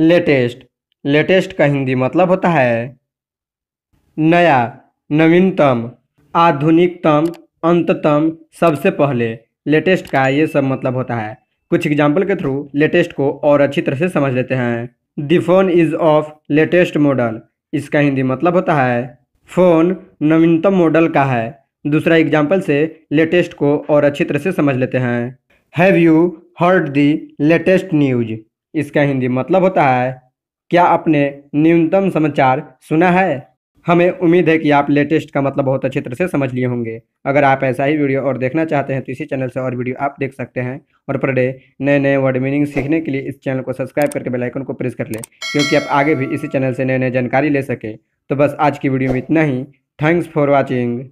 latest latest का हिंदी मतलब होता है नया नवीनतम आधुनिकतम अंततम सबसे पहले लेटेस्ट का ये सब मतलब होता है कुछ एग्जाम्पल के थ्रू लेटेस्ट को और अच्छी तरह से समझ लेते हैं the phone is of latest model इसका हिंदी मतलब होता है फ़ोन नवीनतम मॉडल का है दूसरा एग्जाम्पल से लेटेस्ट को और अच्छी तरह से समझ लेते हैं have you heard the latest news इसका हिंदी मतलब होता है क्या आपने न्यूनतम समाचार सुना है हमें उम्मीद है कि आप लेटेस्ट का मतलब बहुत अच्छे तरह से समझ लिए होंगे अगर आप ऐसा ही वीडियो और देखना चाहते हैं तो इसी चैनल से और वीडियो आप देख सकते हैं और पर डे नए नए वर्ड मीनिंग सीखने के लिए इस चैनल को सब्सक्राइब करके बेल आइकन को प्रेस कर लें क्योंकि आप आगे भी इसी चैनल से नए नए जानकारी ले सकें तो बस आज की वीडियो में इतना ही थैंक्स फॉर वॉचिंग